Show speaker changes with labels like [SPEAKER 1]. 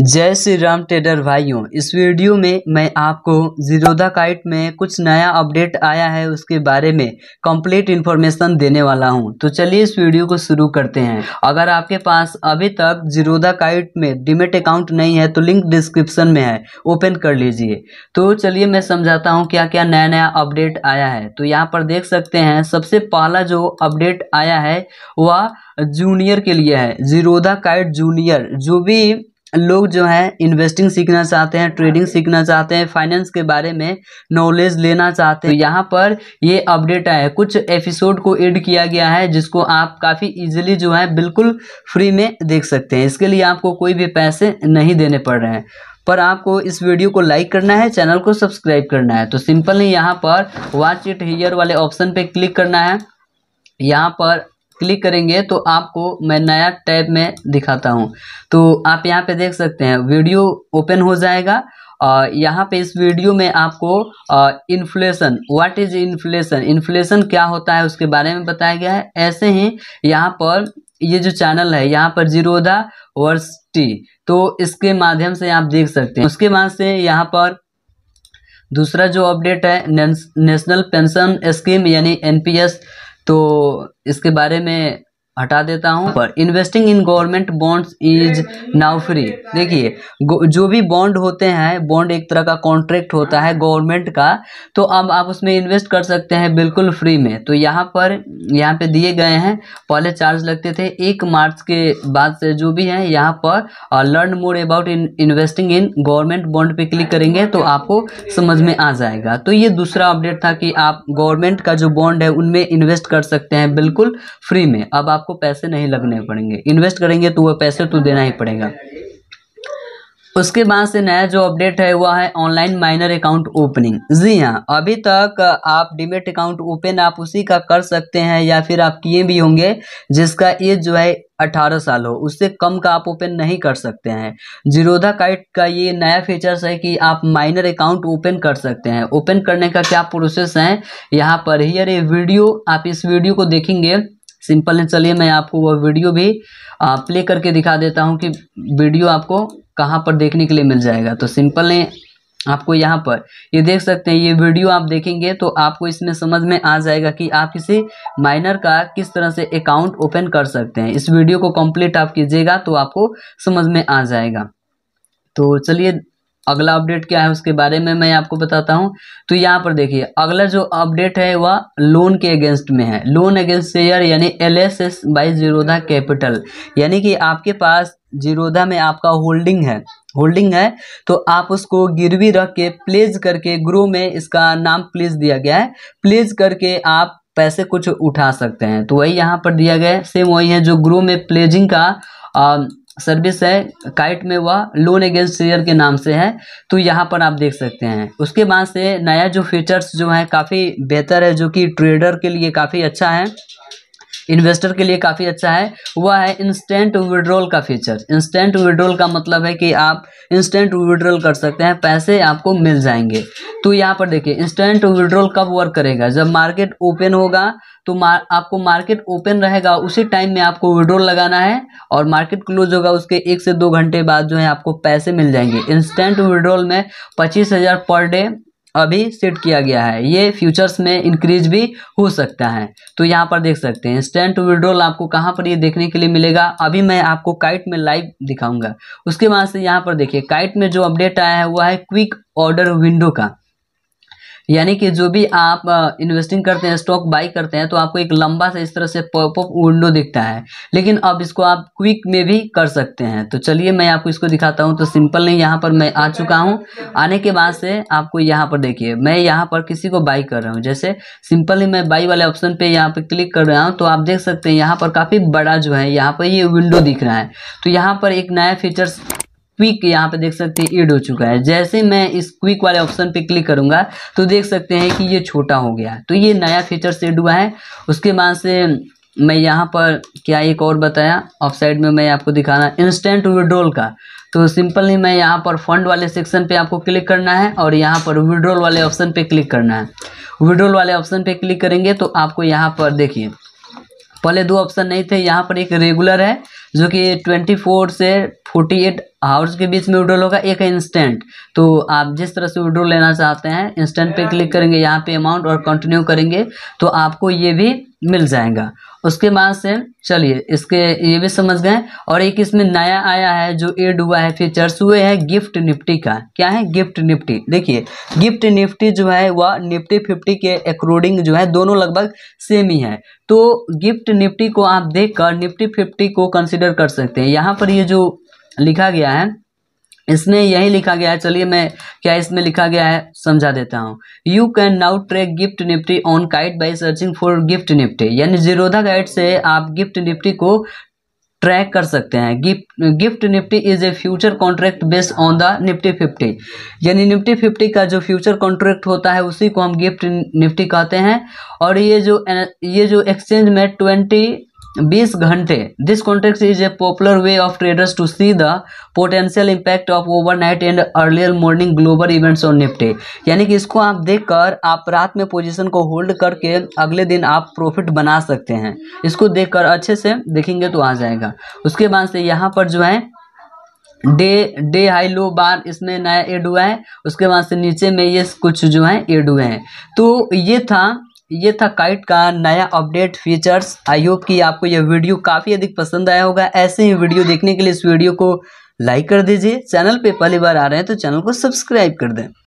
[SPEAKER 1] जय श्री राम ट्रेडर भाइयों इस वीडियो में मैं आपको जीरोधा काइट में कुछ नया अपडेट आया है उसके बारे में कंप्लीट इन्फॉर्मेशन देने वाला हूं तो चलिए इस वीडियो को शुरू करते हैं अगर आपके पास अभी तक जीरोधा काइट में डिमेट अकाउंट नहीं है तो लिंक डिस्क्रिप्शन में है ओपन कर लीजिए तो चलिए मैं समझाता हूँ क्या क्या नया नया अपडेट आया है तो यहाँ पर देख सकते हैं सबसे पहला जो अपडेट आया है वह जूनियर के लिए है जीरोधा काइट जूनियर जो भी लोग जो हैं इन्वेस्टिंग सीखना चाहते हैं ट्रेडिंग सीखना चाहते हैं फाइनेंस के बारे में नॉलेज लेना चाहते हैं तो यहाँ पर ये अपडेट आया है कुछ एपिसोड को एड किया गया है जिसको आप काफ़ी इजीली जो है बिल्कुल फ्री में देख सकते हैं इसके लिए आपको कोई भी पैसे नहीं देने पड़ रहे हैं पर आपको इस वीडियो को लाइक करना है चैनल को सब्सक्राइब करना है तो सिंपल नहीं यहाँ पर वॉच इट हियर वाले ऑप्शन पे क्लिक करना है यहाँ पर क्लिक करेंगे तो आपको मैं नया टैब में दिखाता हूँ तो आप यहाँ पे देख सकते हैं वीडियो ओपन हो जाएगा और यहाँ पे इस वीडियो में आपको inflation what is inflation inflation क्या होता है उसके बारे में बताया गया है ऐसे ही यहाँ पर ये जो चैनल है यहाँ पर जीरोधा टी तो इसके माध्यम से आप देख सकते हैं उसके बाद से यहाँ पर दूसरा जो अपडेट है नेशनल पेंशन स्कीम यानी एनपीएस तो इसके बारे में हटा देता हूँ पर investing in government bonds is now free देखिए जो भी बॉन्ड होते हैं बॉन्ड एक तरह का कॉन्ट्रैक्ट होता है गवर्नमेंट का तो अब आप उसमें इन्वेस्ट कर सकते हैं बिल्कुल फ्री में तो यहाँ पर यहाँ पे दिए गए हैं पहले चार्ज लगते थे एक मार्च के बाद से जो भी हैं यहाँ पर learn more about in investing in government bond पर क्लिक करेंगे तो आपको समझ में आ जाएगा तो ये दूसरा अपडेट था कि आप गवर्नमेंट का जो बॉन्ड है उनमें इन्वेस्ट कर सकते हैं बिल्कुल फ्री में अब आप आपको पैसे नहीं लगने पड़ेंगे इन्वेस्ट करेंगे तो वह पैसे तो देना ही पड़ेगा उसके बाद से नया जो अपडेट है वह है ऑनलाइन माइनर अकाउंट ओपनिंग जी हाँ अभी तक आप डिमेट अकाउंट ओपन आप उसी का कर सकते हैं या फिर आप किए भी होंगे जिसका एज जो है अठारह साल हो उससे कम का आप ओपन नहीं कर सकते हैं जीरोधा काइट का ये नया फीचर्स है कि आप माइनर अकाउंट ओपन कर सकते हैं ओपन करने का क्या प्रोसेस है यहाँ पर ही अरे वीडियो आप इस वीडियो को देखेंगे सिंपल है चलिए मैं आपको वह वीडियो भी प्ले करके दिखा देता हूँ कि वीडियो आपको कहाँ पर देखने के लिए मिल जाएगा तो सिंपल है आपको यहाँ पर ये देख सकते हैं ये वीडियो आप देखेंगे तो आपको इसमें समझ में आ जाएगा कि आप किसी माइनर का किस तरह से अकाउंट ओपन कर सकते हैं इस वीडियो को कंप्लीट आप कीजिएगा तो आपको समझ में आ जाएगा तो चलिए अगला अपडेट क्या है उसके बारे में मैं आपको बताता हूँ तो यहाँ पर देखिए अगला जो अपडेट है वह लोन के अगेंस्ट में है लोन अगेंस्ट शेयर यानी L S S by Zerodha capital यानी कि आपके पास जीरोधा में आपका होल्डिंग है होल्डिंग है तो आप उसको गिरवी रख के प्लेज करके ग्रो में इसका नाम प्लेज दिया गया है प्लेज करके आप पैसे कुछ उठा सकते हैं तो वही यहाँ पर दिया गया है सेम वही है जो ग्रो में प्लेजिंग का आ, सर्विस है काइट में वह लोन अगेंस्ट शेयर के नाम से है तो यहाँ पर आप देख सकते हैं उसके बाद से नया जो फीचर्स जो है काफ़ी बेहतर है जो कि ट्रेडर के लिए काफ़ी अच्छा है इन्वेस्टर के लिए काफ़ी अच्छा है वह है इंस्टेंट विड्रॉल का फीचर इंस्टेंट विड्रॉल का मतलब है कि आप इंस्टेंट विड्रॉल कर सकते हैं पैसे आपको मिल जाएंगे तो यहाँ पर देखिए इंस्टेंट विड्रॉल कब वर्क करेगा जब मार्केट ओपन होगा तो मार, आपको मार्केट ओपन रहेगा उसी टाइम में आपको विड्रॉल लगाना है और मार्केट क्लोज होगा उसके एक से दो घंटे बाद जो है आपको पैसे मिल जाएंगे इंस्टेंट विड्रॉल में पच्चीस हज़ार पर डे अभी सेट किया गया है ये फ्यूचर्स में इंक्रीज भी हो सकता है तो यहाँ पर देख सकते हैं स्टैंड टू विड्रोल आपको कहाँ पर ये देखने के लिए मिलेगा अभी मैं आपको काइट में लाइव दिखाऊंगा उसके बाद से यहाँ पर देखिए काइट में जो अपडेट आया है वह है क्विक ऑर्डर विंडो का यानी कि जो भी आप इन्वेस्टिंग करते हैं स्टॉक बाई करते हैं तो आपको एक लंबा सा इस तरह से पॉपअप विंडो दिखता है लेकिन अब इसको आप क्विक में भी कर सकते हैं तो चलिए मैं आपको इसको दिखाता हूँ तो सिंपल नहीं यहाँ पर मैं आ चुका हूँ आने के बाद से आपको यहाँ पर देखिए मैं यहाँ पर किसी को बाई कर रहा हूँ जैसे सिंपली मैं बाई वाले ऑप्शन पर यहाँ पर क्लिक कर रहा हूँ तो आप देख सकते हैं यहाँ पर काफ़ी बड़ा जो है यहाँ पर ये विंडो दिख रहा है तो यहाँ पर एक नया फीचर्स क्विक यहाँ पे देख सकते हैं एड हो चुका है जैसे मैं इस क्विक वाले ऑप्शन पे क्लिक करूँगा तो देख सकते हैं कि ये छोटा हो गया तो ये नया फीचर सेड हुआ है उसके बाद से मैं यहाँ पर क्या एक और बताया ऑफ साइड में मैं आपको दिखाना इंस्टेंट विड्रोल का तो सिंपली मैं यहाँ पर फंड वाले सेक्शन पे आपको क्लिक करना है और यहाँ पर विड्रोल वाले ऑप्शन पे क्लिक करना है विड्रोल वाले ऑप्शन पे क्लिक करेंगे तो आपको यहाँ पर देखिए पहले दो ऑप्शन नहीं थे यहाँ पर एक रेगुलर है जो कि 24 से 48 आवर्स के बीच में विड्रॉल होगा एक है इंस्टेंट तो आप जिस तरह से विड्रॉल लेना चाहते हैं इंस्टेंट पे क्लिक करेंगे यहाँ पे अमाउंट और कंटिन्यू करेंगे तो आपको ये भी मिल जाएगा उसके बाद से चलिए इसके ये भी समझ गए और एक इसमें नया आया है जो एड हुआ है फीचर्स हुए है गिफ्ट निफ्टी का क्या है गिफ्ट निफ्टी देखिए गिफ्ट निफ्टी जो है वह निफ्टी फिफ्टी के अकॉर्डिंग जो है दोनों लगभग सेम ही है तो गिफ्ट निफ्टी को आप देखकर निफ्टी फिफ्टी को कंसिडर कर सकते हैं यहाँ पर ये जो लिखा गया है इसमें यही लिखा गया है चलिए मैं क्या इसमें लिखा गया है समझा देता हूँ you can now track gift Nifty on kite by searching for gift Nifty यानी जीरोधा गाइड से आप गिफ्ट निफ्टी को ट्रैक कर सकते हैं gift gift Nifty is a future contract based on the Nifty fifty यानी निफ्टी फिफ्टी का जो फ्यूचर कॉन्ट्रैक्ट होता है उसी को हम गिफ्ट निफ्टी कहते हैं और ये जो ये जो एक्सचेंज में ट्वेंटी बीस घंटे this contract is a popular way of traders to see the potential impact of overnight and earlier morning global events on Nifty यानी कि इसको आप देखकर आप रात में पोजीशन को होल्ड करके अगले दिन आप प्रॉफिट बना सकते हैं इसको देखकर अच्छे से देखेंगे तो आ जाएगा उसके बाद से यहाँ पर जो है day day high low bar इसमें नया एड हुआ है उसके बाद से नीचे में ये कुछ जो है एड हुए हैं तो ये था ये था काइट का नया अपडेट फीचर्स आई होप कि आपको यह वीडियो काफ़ी अधिक पसंद आया होगा ऐसे ही वीडियो देखने के लिए इस वीडियो को लाइक कर दीजिए चैनल पे पहली बार आ रहे हैं तो चैनल को सब्सक्राइब कर दें